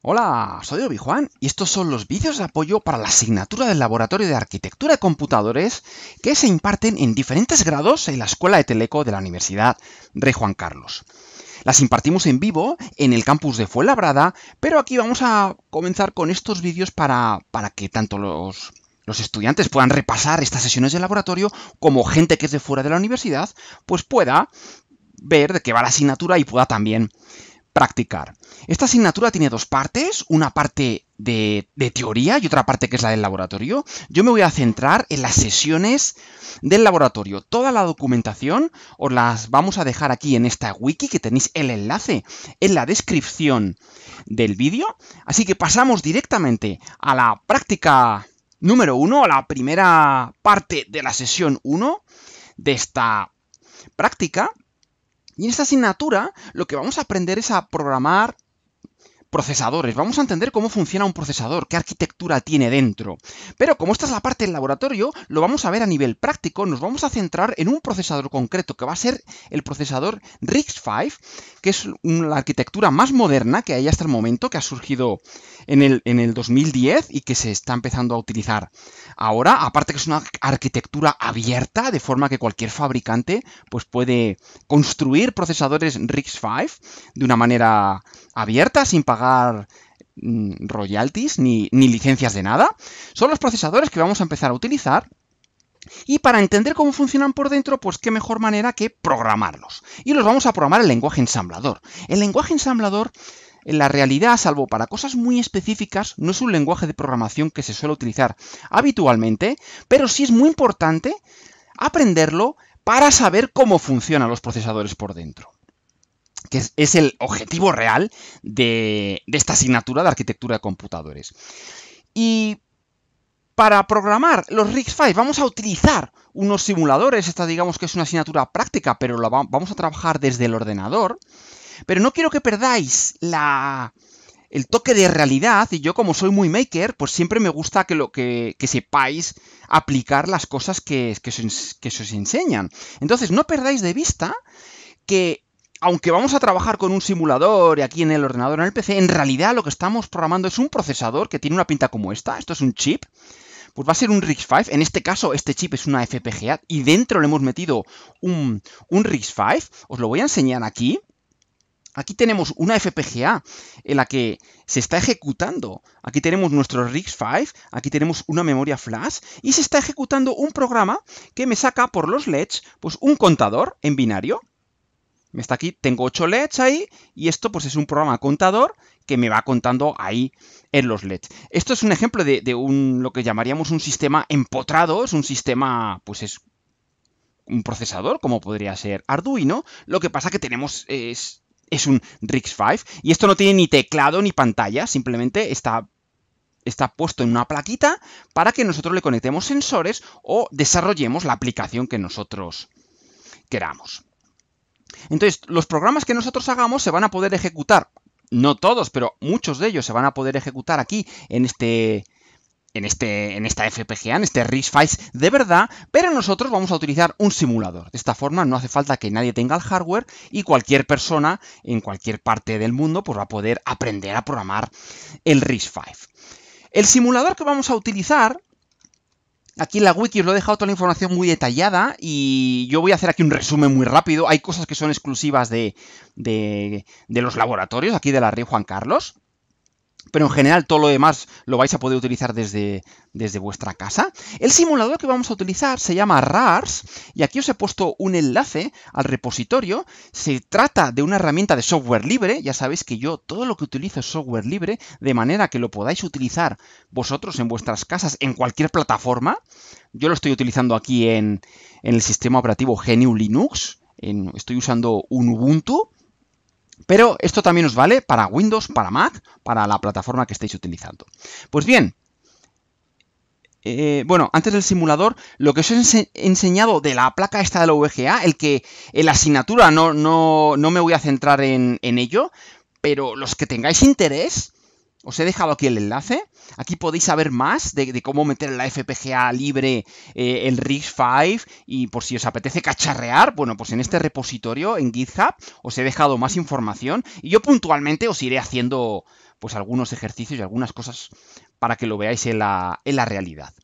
Hola, soy Obi-Juan y estos son los vídeos de apoyo para la asignatura del Laboratorio de Arquitectura de Computadores que se imparten en diferentes grados en la Escuela de Teleco de la Universidad Rey Juan Carlos. Las impartimos en vivo en el campus de Fuenlabrada, pero aquí vamos a comenzar con estos vídeos para, que tanto los, los estudiantes puedan repasar estas sesiones de laboratorio como gente que es de fuera de la universidad, pues pueda ver de qué va la asignatura y pueda también practicar. Esta asignatura tiene dos partes, una parte de, de, teoría y otra parte que es la del laboratorio. Yo me voy a centrar en las sesiones del laboratorio. Toda la documentación os las vamos a dejar aquí en esta wiki que tenéis el enlace en la descripción del vídeo. Así que pasamos directamente a la práctica número 1, a la primera parte de la sesión 1 de esta práctica y en esta asignatura lo que vamos a aprender es a programar procesadores. Vamos a entender cómo funciona un procesador, qué arquitectura tiene dentro. Pero como esta es la parte del laboratorio, lo vamos a ver a nivel práctico. Nos vamos a centrar en un procesador concreto, que va a ser el procesador RISC-V, que es la arquitectura más moderna que hay hasta el momento, que ha surgido en el, en el 2010 y que se está empezando a utilizar ahora, aparte que es una arquitectura abierta, de forma que cualquier fabricante pues, puede construir procesadores RISC-V de una manera abierta, sin pagar mm, royalties ni, ni, licencias de nada. Son los procesadores que vamos a empezar a utilizar. Y para entender cómo funcionan por dentro, pues qué mejor manera que programarlos. Y los vamos a programar en lenguaje ensamblador. El lenguaje ensamblador en la realidad, salvo para cosas muy específicas, no es un lenguaje de programación que se suele utilizar habitualmente, pero sí es muy importante aprenderlo para saber cómo funcionan los procesadores por dentro que es el objetivo real de, esta asignatura de arquitectura de computadores. Y para programar los RIGS v vamos a utilizar unos simuladores, esta digamos que es una asignatura práctica, pero la vamos a trabajar desde el ordenador. Pero no quiero que perdáis la, el toque de realidad y yo como soy muy maker, pues siempre me gusta que, lo, que, que sepáis aplicar las cosas que, que, se, que se os enseñan. Entonces, no perdáis de vista que aunque vamos a trabajar con un simulador y aquí en el ordenador, en el PC, en realidad lo que estamos programando es un procesador que tiene una pinta como esta, esto es un chip, pues va a ser un RIGS 5. en este caso este chip es una FPGA y dentro le hemos metido un, un risc os lo voy a enseñar aquí, Aquí tenemos una FPGA en la que se está ejecutando. Aquí tenemos nuestro risc 5 aquí tenemos una memoria flash y se está ejecutando un programa que me saca por los LEDs pues, un contador en binario. Está aquí, tengo 8 LEDs ahí y esto pues es un programa contador que me va contando ahí en los LEDs. Esto es un ejemplo de, de un, lo que llamaríamos un sistema empotrado, es un sistema pues es un procesador como podría ser Arduino. Lo que pasa que tenemos es es un Rix 5 y esto no tiene ni teclado ni pantalla, simplemente está está puesto en una plaquita para que nosotros le conectemos sensores o desarrollemos la aplicación que nosotros queramos. Entonces, los programas que nosotros hagamos se van a poder ejecutar, no todos, pero muchos de ellos se van a poder ejecutar aquí en este en, este, en esta FPGA, en este risc v de verdad, pero nosotros vamos a utilizar un simulador. De esta forma no hace falta que nadie tenga el hardware y cualquier persona en cualquier parte del mundo pues, va a poder aprender a programar el RISC-V. El simulador que vamos a utilizar Aquí en la wiki os lo he dejado toda la información muy detallada y yo voy a hacer aquí un resumen muy rápido. Hay cosas que son exclusivas de, de, los laboratorios, aquí de la Río Juan Carlos pero en general todo lo demás lo vais a poder utilizar desde, desde, vuestra casa. El simulador que vamos a utilizar se llama RARS y aquí os he puesto un enlace al repositorio. Se trata de una herramienta de software libre, ya sabéis que yo todo lo que utilizo es software libre, de manera que lo podáis utilizar vosotros en vuestras casas en cualquier plataforma. Yo lo estoy utilizando aquí en, el sistema operativo GNU Linux, estoy usando un Ubuntu pero esto también os vale para Windows, para Mac, para la plataforma que estéis utilizando. Pues bien, eh, bueno, antes del simulador, lo que os he enseñado de la placa esta de la VGA, el que en la asignatura no, no, me voy a centrar en, en ello, pero los que tengáis interés, os he dejado aquí el enlace. Aquí podéis saber más de, cómo meter la FPGA libre el eh, RISC-V y por si os apetece cacharrear, bueno, pues en este repositorio, en GitHub, os he dejado más información y yo puntualmente os iré haciendo pues algunos ejercicios y algunas cosas para que lo veáis en la, realidad.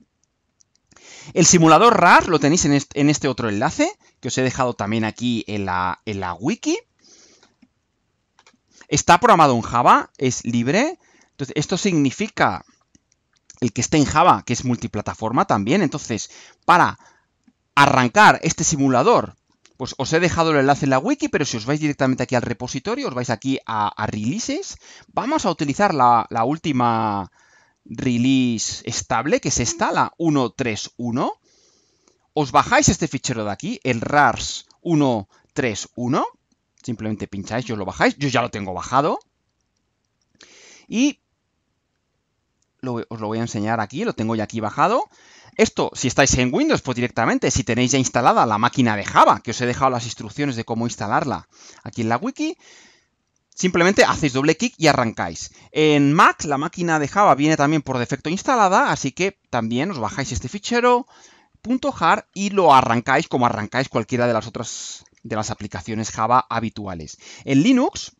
El simulador RAR lo tenéis en este, otro enlace, que os he dejado también aquí en la, en la wiki. Está programado en Java, es libre, entonces, esto significa el que esté en Java, que es multiplataforma también. Entonces, para arrancar este simulador, pues os he dejado el enlace en la wiki, pero si os vais directamente aquí al repositorio, os vais aquí a, releases, vamos a utilizar la, última release estable, que es esta, la 1.3.1. Os bajáis este fichero de aquí, el rars 1.3.1. Simplemente pincháis, yo lo bajáis, yo ya lo tengo bajado. Y os lo voy a enseñar aquí, lo tengo ya aquí bajado. Esto, si estáis en Windows, pues directamente, si tenéis ya instalada la máquina de Java, que os he dejado las instrucciones de cómo instalarla aquí en la wiki, simplemente hacéis doble clic y arrancáis. En Mac, la máquina de Java viene también por defecto instalada, así que también os bajáis este fichero .jar y lo arrancáis como arrancáis cualquiera de las otras de las aplicaciones Java habituales. En Linux,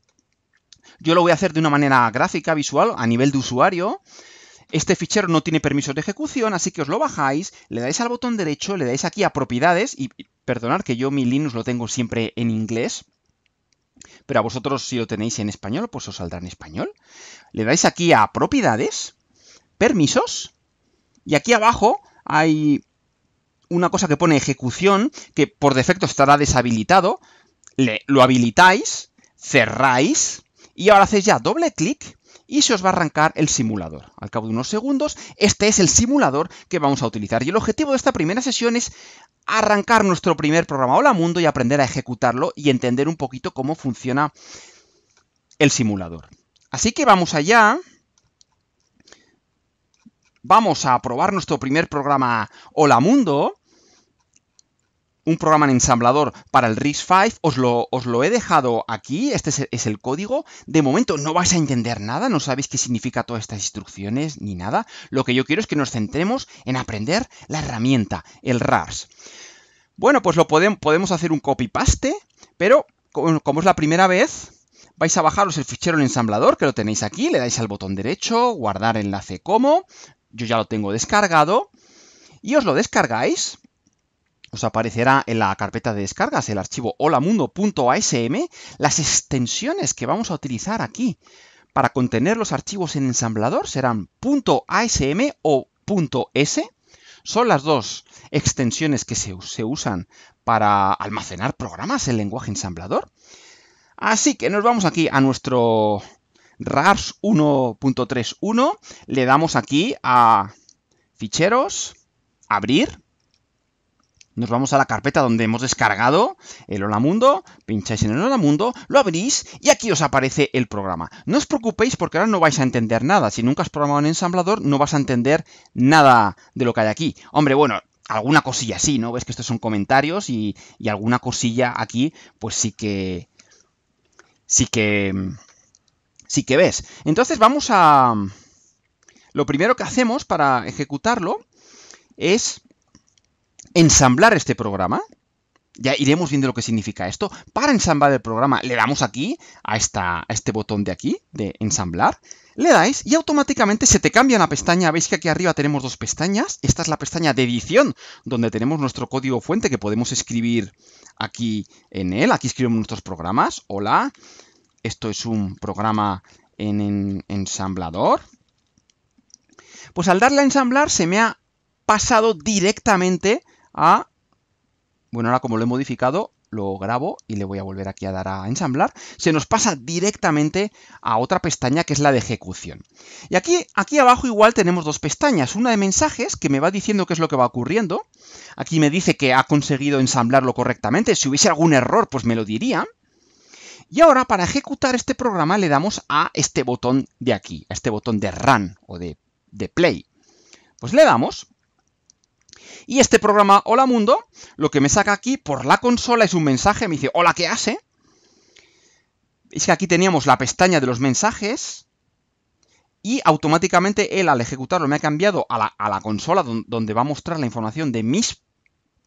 yo lo voy a hacer de una manera gráfica, visual, a nivel de usuario, este fichero no tiene permisos de ejecución, así que os lo bajáis, le dais al botón derecho, le dais aquí a propiedades, y perdonad que yo mi Linux lo tengo siempre en inglés, pero a vosotros si lo tenéis en español, pues os saldrá en español. Le dais aquí a propiedades, permisos, y aquí abajo hay una cosa que pone ejecución, que por defecto estará deshabilitado, le, lo habilitáis, cerráis, y ahora hacéis ya doble clic y se os va a arrancar el simulador. Al cabo de unos segundos, este es el simulador que vamos a utilizar. Y el objetivo de esta primera sesión es arrancar nuestro primer programa Hola Mundo y aprender a ejecutarlo y entender un poquito cómo funciona el simulador. Así que vamos allá. Vamos a probar nuestro primer programa Hola Mundo un programa en ensamblador para el RISC-V, os lo, os lo he dejado aquí, este es el, código. De momento no vais a entender nada, no sabéis qué significa todas estas instrucciones ni nada. Lo que yo quiero es que nos centremos en aprender la herramienta, el RARS. Bueno, pues lo podemos, podemos hacer un copy-paste, pero como es la primera vez, vais a bajaros el fichero en ensamblador, que lo tenéis aquí, le dais al botón derecho, guardar enlace como, yo ya lo tengo descargado, y os lo descargáis, os aparecerá en la carpeta de descargas el archivo holamundo.asm, las extensiones que vamos a utilizar aquí para contener los archivos en ensamblador serán .asm o .s, son las dos extensiones que se, se, usan para almacenar programas en lenguaje ensamblador. Así que nos vamos aquí a nuestro RARS 1.3.1, le damos aquí a ficheros, abrir, nos vamos a la carpeta donde hemos descargado el Hola Mundo, pincháis en el Hola Mundo, lo abrís y aquí os aparece el programa. No os preocupéis porque ahora no vais a entender nada. Si nunca has programado en ensamblador no vas a entender nada de lo que hay aquí. Hombre, bueno, alguna cosilla sí, ¿no? Ves que estos son comentarios y, y alguna cosilla aquí pues sí que... Sí que... Sí que ves. Entonces vamos a... Lo primero que hacemos para ejecutarlo es ensamblar este programa. Ya iremos viendo lo que significa esto. Para ensamblar el programa le damos aquí, a, esta, este botón de aquí, de ensamblar. Le dais y automáticamente se te cambia la pestaña. Veis que aquí arriba tenemos dos pestañas. Esta es la pestaña de edición, donde tenemos nuestro código fuente que podemos escribir aquí en él. Aquí escribimos nuestros programas. Hola, esto es un programa en, en ensamblador. Pues al darle a ensamblar se me ha pasado directamente a... Bueno, ahora como lo he modificado, lo grabo y le voy a volver aquí a dar a ensamblar, se nos pasa directamente a otra pestaña que es la de ejecución. Y aquí, aquí abajo igual tenemos dos pestañas, una de mensajes que me va diciendo qué es lo que va ocurriendo, aquí me dice que ha conseguido ensamblarlo correctamente, si hubiese algún error pues me lo diría, y ahora para ejecutar este programa le damos a este botón de aquí, a este botón de run o de, de play. Pues le damos y este programa Hola Mundo, lo que me saca aquí por la consola es un mensaje, me dice, hola, ¿qué hace? Es que aquí teníamos la pestaña de los mensajes y automáticamente él al ejecutarlo me ha cambiado a la, consola donde va a mostrar la información de mis,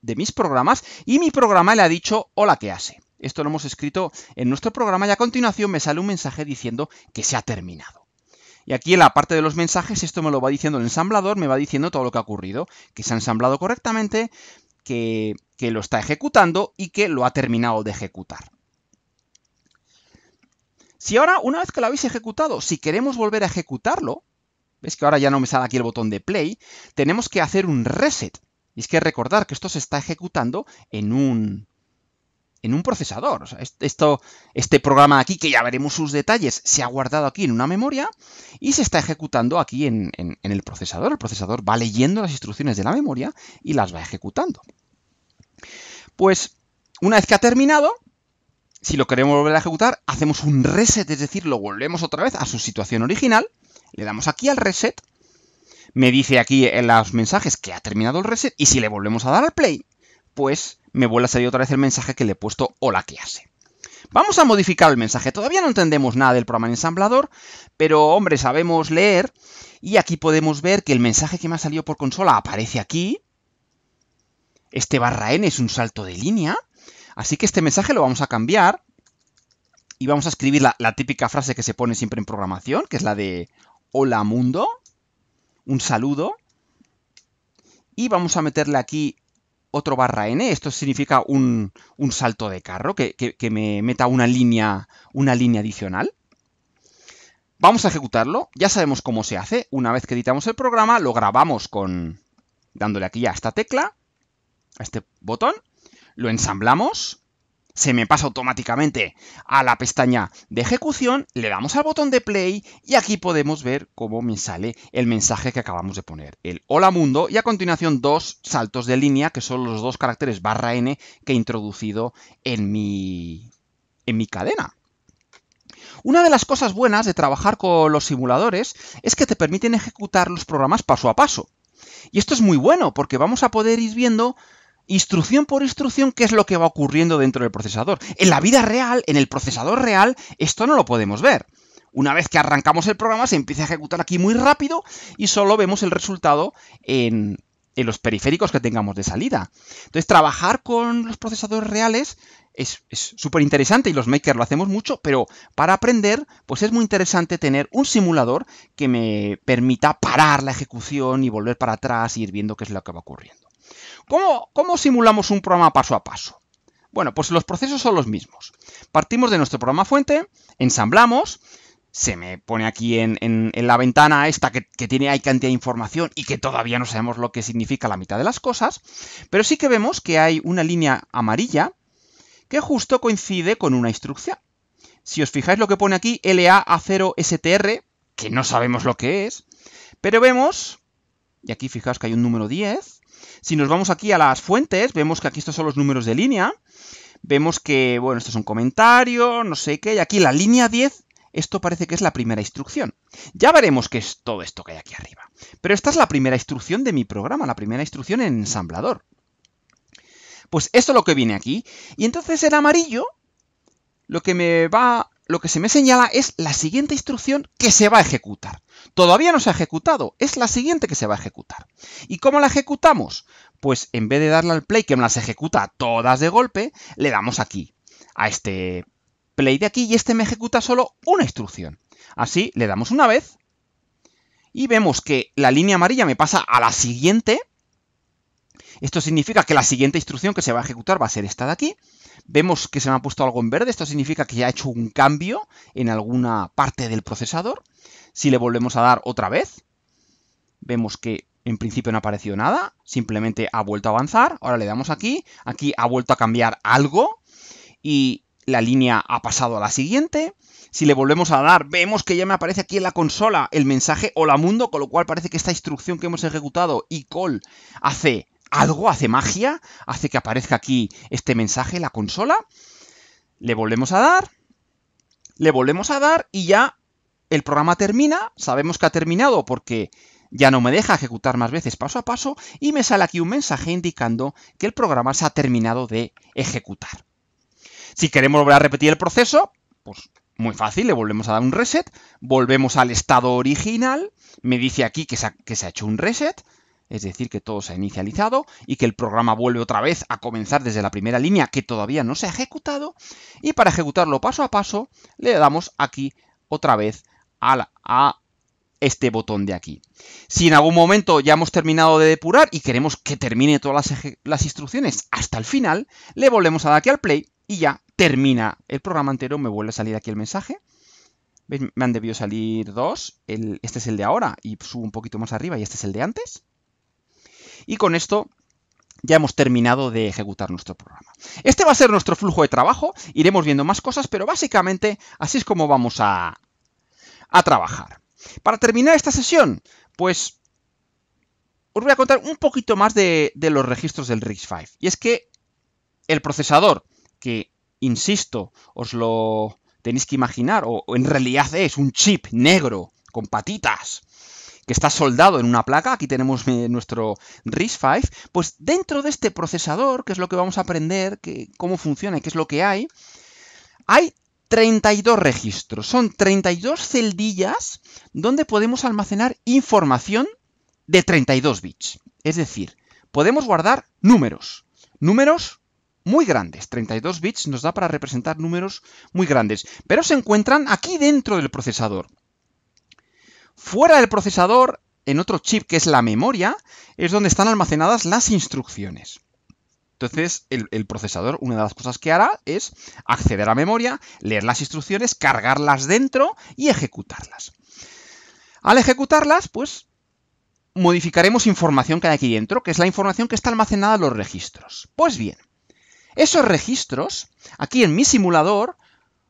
de mis programas y mi programa le ha dicho, hola, ¿qué hace? Esto lo hemos escrito en nuestro programa y a continuación me sale un mensaje diciendo que se ha terminado. Y aquí en la parte de los mensajes esto me lo va diciendo el ensamblador, me va diciendo todo lo que ha ocurrido, que se ha ensamblado correctamente, que, lo está ejecutando y que lo ha terminado de ejecutar. Si ahora, una vez que lo habéis ejecutado, si queremos volver a ejecutarlo, veis que ahora ya no me sale aquí el botón de play, tenemos que hacer un reset. Y es que recordar que esto se está ejecutando en un, en un procesador. esto, este programa aquí, que ya veremos sus detalles, se ha guardado aquí en una memoria y se está ejecutando aquí en, en el procesador. El procesador va leyendo las instrucciones de la memoria y las va ejecutando. Pues una vez que ha terminado, si lo queremos volver a ejecutar, hacemos un reset, es decir, lo volvemos otra vez a su situación original, le damos aquí al reset, me dice aquí en los mensajes que ha terminado el reset, y si le volvemos a dar al play, pues me vuelve a salir otra vez el mensaje que le he puesto hola que hace. Vamos a modificar el mensaje. Todavía no entendemos nada del programa ensamblador, pero hombre, sabemos leer y aquí podemos ver que el mensaje que me ha salido por consola aparece aquí. Este barra n es un salto de línea, así que este mensaje lo vamos a cambiar y vamos a escribir la, la típica frase que se pone siempre en programación, que es la de hola mundo, un saludo. Y vamos a meterle aquí otro barra n, esto significa un, un salto de carro, que, que, me meta una línea, una línea adicional. Vamos a ejecutarlo, ya sabemos cómo se hace, una vez que editamos el programa lo grabamos con dándole aquí a esta tecla, a este botón, lo ensamblamos se me pasa automáticamente a la pestaña de ejecución, le damos al botón de play y aquí podemos ver cómo me sale el mensaje que acabamos de poner, el hola mundo y a continuación dos saltos de línea que son los dos caracteres barra n que he introducido en mi, en mi cadena. Una de las cosas buenas de trabajar con los simuladores es que te permiten ejecutar los programas paso a paso. Y esto es muy bueno porque vamos a poder ir viendo instrucción por instrucción qué es lo que va ocurriendo dentro del procesador. En la vida real, en el procesador real, esto no lo podemos ver. Una vez que arrancamos el programa se empieza a ejecutar aquí muy rápido y solo vemos el resultado en, los periféricos que tengamos de salida. Entonces, trabajar con los procesadores reales es súper interesante y los makers lo hacemos mucho, pero para aprender, pues es muy interesante tener un simulador que me permita parar la ejecución y volver para atrás y ir viendo qué es lo que va ocurriendo. ¿Cómo, simulamos un programa paso a paso? Bueno, pues los procesos son los mismos. Partimos de nuestro programa fuente, ensamblamos, se me pone aquí en, la ventana esta que, tiene hay cantidad de información y que todavía no sabemos lo que significa la mitad de las cosas, pero sí que vemos que hay una línea amarilla que justo coincide con una instrucción. Si os fijáis lo que pone aquí, LAA0STR, que no sabemos lo que es, pero vemos, y aquí fijaos que hay un número 10, si nos vamos aquí a las fuentes, vemos que aquí estos son los números de línea. Vemos que, bueno, esto es un comentario, no sé qué. Y aquí la línea 10, esto parece que es la primera instrucción. Ya veremos qué es todo esto que hay aquí arriba. Pero esta es la primera instrucción de mi programa, la primera instrucción en ensamblador. Pues esto es lo que viene aquí. Y entonces el amarillo lo que me va lo que se me señala es la siguiente instrucción que se va a ejecutar. Todavía no se ha ejecutado, es la siguiente que se va a ejecutar. ¿Y cómo la ejecutamos? Pues en vez de darle al play que me las ejecuta todas de golpe, le damos aquí, a este play de aquí, y este me ejecuta solo una instrucción. Así le damos una vez, y vemos que la línea amarilla me pasa a la siguiente. Esto significa que la siguiente instrucción que se va a ejecutar va a ser esta de aquí. Vemos que se me ha puesto algo en verde, esto significa que ya ha hecho un cambio en alguna parte del procesador. Si le volvemos a dar otra vez, vemos que en principio no ha aparecido nada, simplemente ha vuelto a avanzar. Ahora le damos aquí, aquí ha vuelto a cambiar algo y la línea ha pasado a la siguiente. Si le volvemos a dar, vemos que ya me aparece aquí en la consola el mensaje hola mundo, con lo cual parece que esta instrucción que hemos ejecutado y call hace algo hace magia, hace que aparezca aquí este mensaje, la consola. Le volvemos a dar, le volvemos a dar y ya el programa termina. Sabemos que ha terminado porque ya no me deja ejecutar más veces paso a paso y me sale aquí un mensaje indicando que el programa se ha terminado de ejecutar. Si queremos volver a repetir el proceso, pues muy fácil, le volvemos a dar un reset, volvemos al estado original, me dice aquí que se ha, que se ha hecho un reset, es decir, que todo se ha inicializado y que el programa vuelve otra vez a comenzar desde la primera línea que todavía no se ha ejecutado. Y para ejecutarlo paso a paso, le damos aquí otra vez a, a este botón de aquí. Si en algún momento ya hemos terminado de depurar y queremos que termine todas las, instrucciones hasta el final, le volvemos a dar aquí al play y ya termina el programa entero, me vuelve a salir aquí el mensaje. Me han debido salir dos, este es el de ahora y subo un poquito más arriba y este es el de antes. Y con esto ya hemos terminado de ejecutar nuestro programa. Este va a ser nuestro flujo de trabajo, iremos viendo más cosas, pero básicamente así es como vamos a, trabajar. Para terminar esta sesión, pues os voy a contar un poquito más de, de los registros del RISC-V. Y es que el procesador, que insisto, os lo tenéis que imaginar, o en realidad es un chip negro con patitas, que está soldado en una placa, aquí tenemos eh, nuestro RISC-V, pues dentro de este procesador, que es lo que vamos a aprender, que, cómo funciona y qué es lo que hay, hay 32 registros, son 32 celdillas donde podemos almacenar información de 32 bits. Es decir, podemos guardar números, números muy grandes. 32 bits nos da para representar números muy grandes, pero se encuentran aquí dentro del procesador. Fuera del procesador, en otro chip que es la memoria, es donde están almacenadas las instrucciones. Entonces, el, procesador, una de las cosas que hará es acceder a memoria, leer las instrucciones, cargarlas dentro y ejecutarlas. Al ejecutarlas, pues modificaremos información que hay aquí dentro, que es la información que está almacenada en los registros. Pues bien, esos registros, aquí en mi simulador,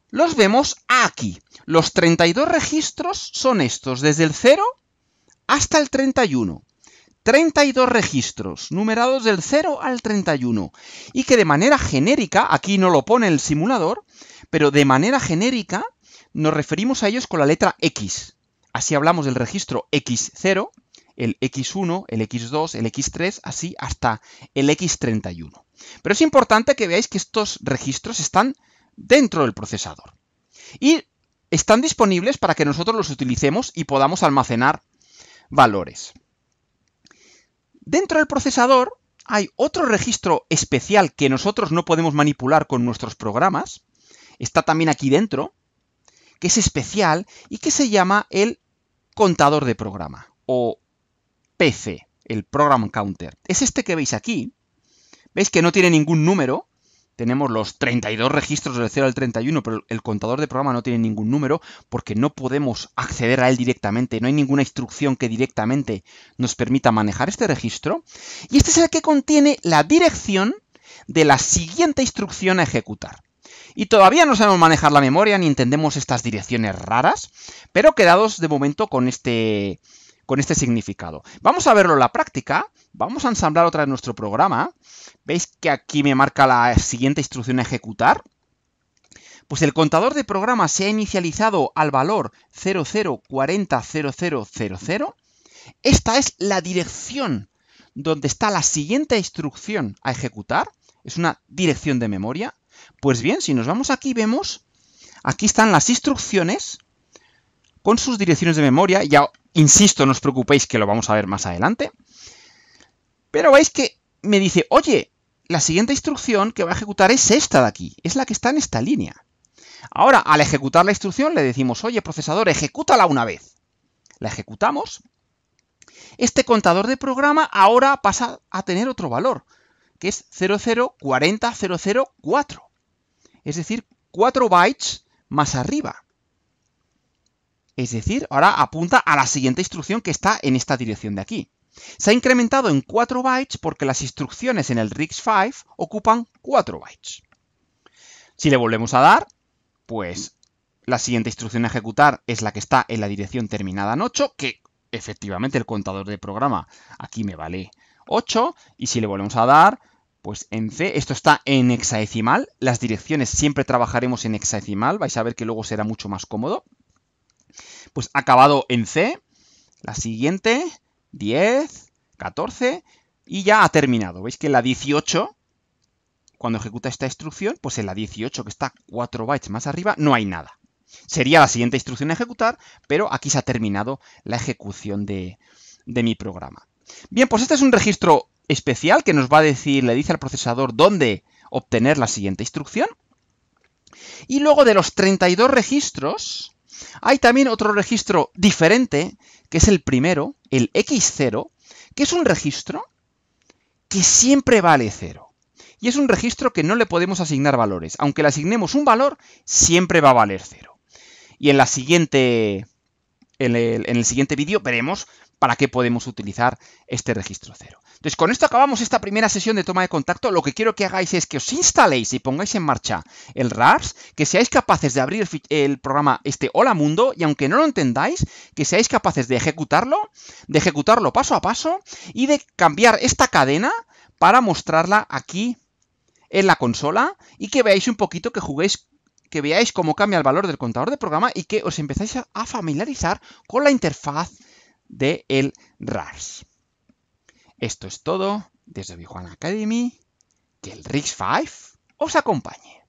los vemos aquí. Los 32 registros son estos, desde el 0 hasta el 31. 32 registros, numerados del 0 al 31, y que de manera genérica, aquí no lo pone el simulador, pero de manera genérica nos referimos a ellos con la letra X. Así hablamos del registro X0, el X1, el X2, el X3, así hasta el X31. Pero es importante que veáis que estos registros están dentro del procesador. Y están disponibles para que nosotros los utilicemos y podamos almacenar valores. Dentro del procesador hay otro registro especial que nosotros no podemos manipular con nuestros programas. Está también aquí dentro, que es especial y que se llama el contador de programa o PC, el Program Counter. Es este que veis aquí. Veis que no tiene ningún número, tenemos los 32 registros del 0 al 31, pero el contador de programa no tiene ningún número porque no podemos acceder a él directamente, no hay ninguna instrucción que directamente nos permita manejar este registro. Y este es el que contiene la dirección de la siguiente instrucción a ejecutar. Y todavía no sabemos manejar la memoria ni entendemos estas direcciones raras, pero quedados de momento con este con este significado. Vamos a verlo en la práctica. Vamos a ensamblar otra de nuestro programa. ¿Veis que aquí me marca la siguiente instrucción a ejecutar? Pues el contador de programa se ha inicializado al valor 00400000. Esta es la dirección donde está la siguiente instrucción a ejecutar. Es una dirección de memoria. Pues bien, si nos vamos aquí vemos, aquí están las instrucciones con sus direcciones de memoria. Ya Insisto, no os preocupéis que lo vamos a ver más adelante. Pero veis que me dice, oye, la siguiente instrucción que va a ejecutar es esta de aquí, es la que está en esta línea. Ahora, al ejecutar la instrucción le decimos, oye, procesador, ejecútala una vez. La ejecutamos. Este contador de programa ahora pasa a tener otro valor, que es 0040004. Es decir, 4 bytes más arriba. Es decir, ahora apunta a la siguiente instrucción que está en esta dirección de aquí. Se ha incrementado en 4 bytes porque las instrucciones en el RIX5 ocupan 4 bytes. Si le volvemos a dar, pues la siguiente instrucción a ejecutar es la que está en la dirección terminada en 8, que efectivamente el contador de programa aquí me vale 8, y si le volvemos a dar, pues en C, esto está en hexadecimal, las direcciones siempre trabajaremos en hexadecimal, vais a ver que luego será mucho más cómodo pues acabado en C. La siguiente, 10, 14, y ya ha terminado. Veis que en la 18, cuando ejecuta esta instrucción, pues en la 18, que está 4 bytes más arriba, no hay nada. Sería la siguiente instrucción a ejecutar, pero aquí se ha terminado la ejecución de, de mi programa. Bien, pues este es un registro especial que nos va a decir, le dice al procesador dónde obtener la siguiente instrucción. Y luego de los 32 registros, hay también otro registro diferente, que es el primero, el X0, que es un registro que siempre vale 0. Y es un registro que no le podemos asignar valores. Aunque le asignemos un valor, siempre va a valer 0. Y en la siguiente en el, siguiente vídeo veremos para qué podemos utilizar este registro cero. Entonces, con esto acabamos esta primera sesión de toma de contacto. Lo que quiero que hagáis es que os instaléis y pongáis en marcha el RARS, que seáis capaces de abrir el programa este Hola Mundo y aunque no lo entendáis, que seáis capaces de ejecutarlo, de ejecutarlo paso a paso y de cambiar esta cadena para mostrarla aquí en la consola y que veáis un poquito que juguéis que veáis cómo cambia el valor del contador de programa y que os empezáis a familiarizar con la interfaz de el RARS. Esto es todo desde Bijuana Academy. Que el RIX 5 os acompañe.